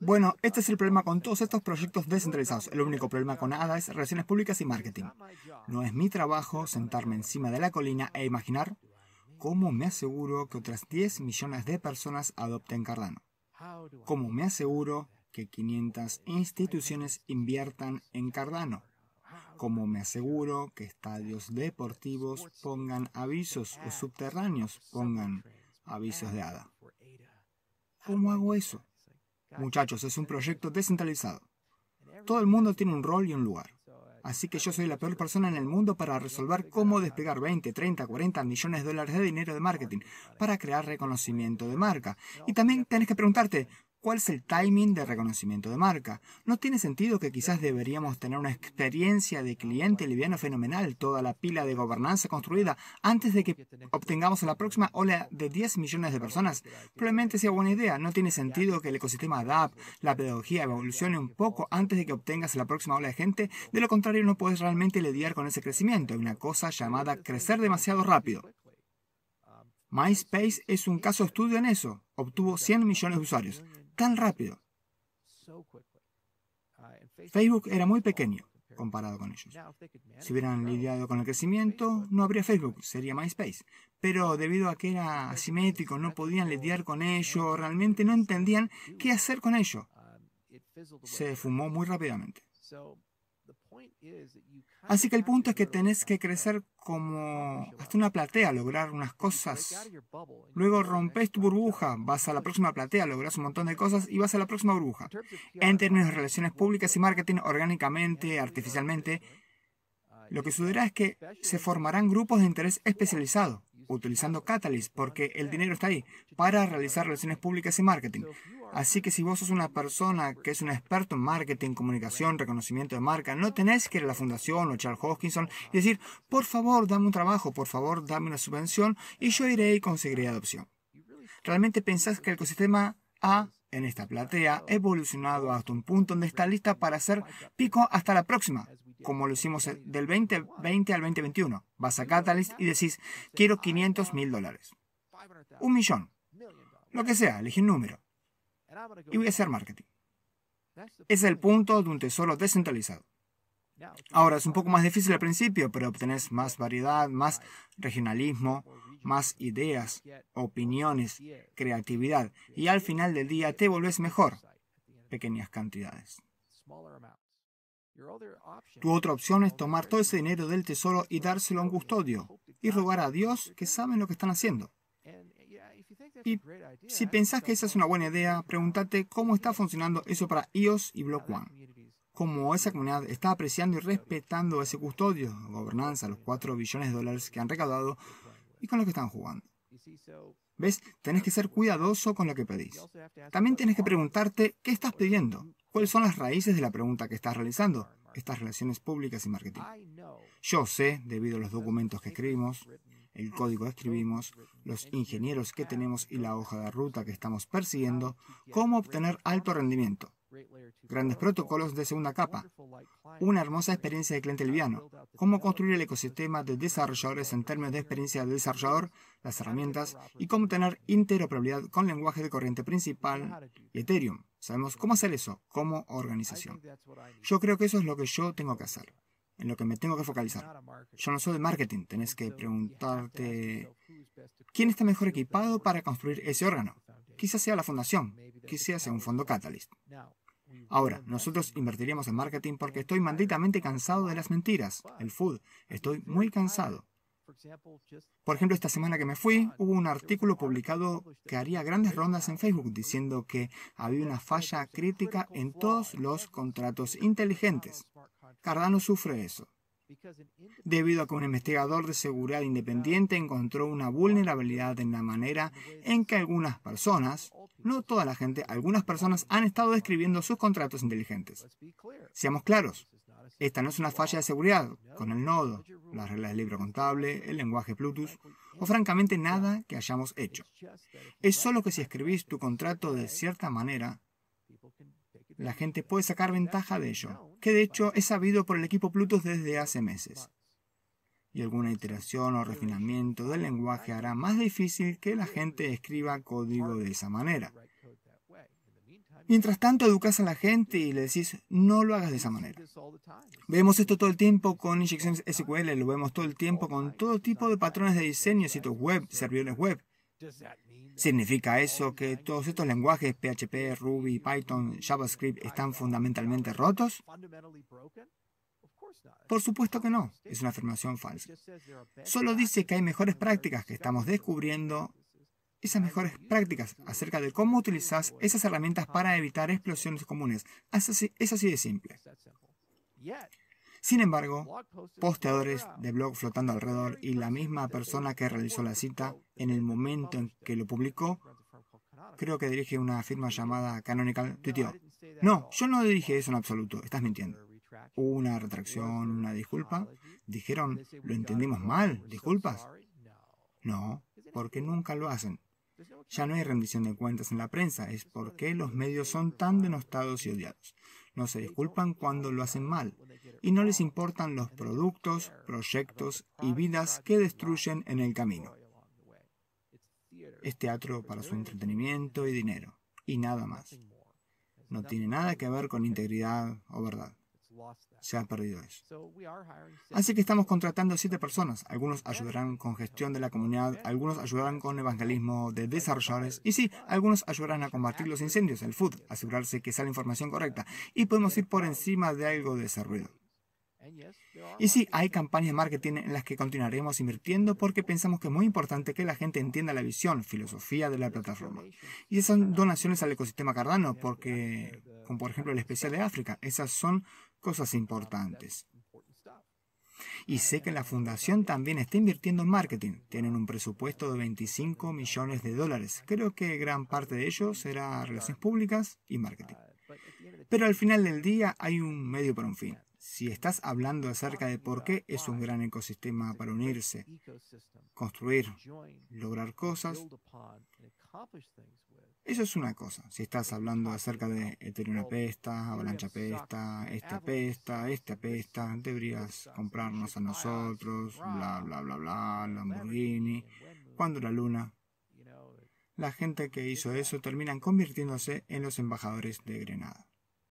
Bueno, este es el problema con todos estos proyectos descentralizados. El único problema con ADA es relaciones públicas y marketing. No es mi trabajo sentarme encima de la colina e imaginar cómo me aseguro que otras 10 millones de personas adopten Cardano. Cómo me aseguro que 500 instituciones inviertan en Cardano. Cómo me aseguro que estadios deportivos pongan avisos o subterráneos pongan avisos de ADA. ¿Cómo hago eso? Muchachos, es un proyecto descentralizado. Todo el mundo tiene un rol y un lugar. Uh, Así que yo soy la peor persona en el mundo para resolver cómo despegar 20, 30, 40 millones de dólares de dinero de marketing para crear reconocimiento de marca. Y también tienes que preguntarte, cuál es el timing de reconocimiento de marca. No tiene sentido que quizás deberíamos tener una experiencia de cliente liviano fenomenal, toda la pila de gobernanza construida antes de que obtengamos la próxima ola de 10 millones de personas. Probablemente sea buena idea. No tiene sentido que el ecosistema DAP, la pedagogía, evolucione un poco antes de que obtengas la próxima ola de gente. De lo contrario, no puedes realmente lidiar con ese crecimiento. Hay una cosa llamada crecer demasiado rápido. MySpace es un caso estudio en eso. Obtuvo 100 millones de usuarios tan rápido. Facebook era muy pequeño comparado con ellos. Si hubieran lidiado con el crecimiento, no habría Facebook, sería MySpace. Pero debido a que era asimétrico, no podían lidiar con ello, realmente no entendían qué hacer con ello. Se fumó muy rápidamente. Así que el punto es que tenés que crecer como hasta una platea, lograr unas cosas. Luego rompes tu burbuja, vas a la próxima platea, logras un montón de cosas y vas a la próxima burbuja. En términos de uh, relaciones públicas y marketing, orgánicamente, artificialmente, lo que sucederá es que se formarán grupos de interés especializado, utilizando Catalyst, porque el dinero está ahí, para realizar relaciones públicas y marketing. Así que si vos sos una persona que es un experto en marketing, comunicación, reconocimiento de marca, no tenés que ir a la fundación o Charles Hoskinson y decir, por favor, dame un trabajo, por favor, dame una subvención y yo iré y conseguiré adopción. ¿Realmente pensás que el ecosistema A en esta platea ha evolucionado hasta un punto donde está lista para hacer pico hasta la próxima? como lo hicimos del 2020 al 2021. Vas a Catalyst y decís, quiero 500 mil dólares. Un millón. Lo que sea, elige un número y voy a hacer marketing. Es el punto de un tesoro descentralizado. Ahora es un poco más difícil al principio, pero obtenés más variedad, más regionalismo, más ideas, opiniones, creatividad y al final del día te volvés mejor. Pequeñas cantidades. Tu otra opción es tomar todo ese dinero del tesoro y dárselo a un custodio y rogar a Dios que saben lo que están haciendo. Y si pensás que esa es una buena idea, pregúntate cómo está funcionando eso para iOS y Block One. Cómo esa comunidad está apreciando y respetando ese custodio, gobernanza, los 4 billones de dólares que han recaudado y con lo que están jugando. ¿Ves? Tenés que ser cuidadoso con lo que pedís. También tenés que preguntarte qué estás pidiendo, cuáles son las raíces de la pregunta que estás realizando, estas relaciones públicas y marketing. Yo sé, debido a los documentos que escribimos, el código que escribimos, los ingenieros que tenemos y la hoja de ruta que estamos persiguiendo, cómo obtener alto rendimiento. Grandes protocolos de segunda capa. Una hermosa experiencia de cliente liviano. Cómo construir el ecosistema de desarrolladores en términos de experiencia de desarrollador, las herramientas y cómo tener interoperabilidad con lenguaje de corriente principal y Ethereum. Sabemos cómo hacer eso como organización. Yo creo que eso es lo que yo tengo que hacer en lo que me tengo que focalizar. Yo no soy de marketing, tenés que preguntarte quién está mejor equipado para construir ese órgano. Quizás sea la fundación, quizás sea un fondo Catalyst. Ahora, nosotros invertiríamos en marketing porque estoy malditamente cansado de las mentiras, el food. Estoy muy cansado. Por ejemplo, esta semana que me fui, hubo un artículo publicado que haría grandes rondas en Facebook diciendo que había una falla crítica en todos los contratos inteligentes. Cardano sufre eso, debido a que un investigador de seguridad independiente encontró una vulnerabilidad en la manera en que algunas personas, no toda la gente, algunas personas han estado escribiendo sus contratos inteligentes. Seamos claros, esta no es una falla de seguridad con el nodo, las reglas del libro contable, el lenguaje Bluetooth o francamente nada que hayamos hecho. Es solo que si escribís tu contrato de cierta manera, la gente puede sacar ventaja de ello que de hecho es sabido por el equipo Plutus desde hace meses. Y alguna iteración o refinamiento del lenguaje hará más difícil que la gente escriba código de esa manera. Mientras tanto, educas a la gente y le decís, no lo hagas de esa manera. Vemos esto todo el tiempo con inyecciones SQL, lo vemos todo el tiempo con todo tipo de patrones de diseño, sitios web, servidores web. ¿Significa eso que todos estos lenguajes PHP, Ruby, Python, JavaScript están fundamentalmente rotos? Por supuesto que no, es una afirmación falsa. Solo dice que hay mejores prácticas que estamos descubriendo, esas mejores prácticas acerca de cómo utilizas esas herramientas para evitar explosiones comunes. Es así, es así de simple. Sin embargo, posteadores de blog flotando alrededor y la misma persona que realizó la cita en el momento en que lo publicó, creo que dirige una firma llamada Canonical, tuiteó, no, yo no dirige eso en absoluto, estás mintiendo. una retracción, una disculpa. Dijeron, lo entendimos mal, disculpas. No, porque nunca lo hacen. Ya no hay rendición de cuentas en la prensa, es porque los medios son tan denostados y odiados no se disculpan cuando lo hacen mal y no les importan los productos, proyectos y vidas que destruyen en el camino. Es teatro para su entretenimiento y dinero, y nada más. No tiene nada que ver con integridad o verdad se ha perdido eso. Así que estamos contratando a siete personas. Algunos ayudarán con gestión de la comunidad, algunos ayudarán con evangelismo de desarrolladores y sí, algunos ayudarán a combatir los incendios, el food, asegurarse que sea información correcta y podemos ir por encima de algo de ese ruido. Eh, y sí, hay campañas de marketing en las que continuaremos invirtiendo porque pensamos que es muy importante que la gente entienda la visión, filosofía de la plataforma. Y esas son donaciones al ecosistema Cardano, porque, como por ejemplo el especial de África, esas son cosas importantes. Y sé que la fundación también está invirtiendo en marketing. Tienen un presupuesto de 25 millones de dólares. Creo que gran parte de ello será relaciones públicas y marketing. Pero al final del día hay un medio para un fin. Si estás hablando acerca de por qué es un gran ecosistema para unirse, construir, lograr cosas, eso es una cosa. Si estás hablando acerca de tener una pesta, avalancha pesta, esta pesta, esta pesta, deberías comprarnos a nosotros, bla, bla, bla, bla, Lamborghini, cuando la luna. La gente que hizo eso terminan convirtiéndose en los embajadores de Grenada.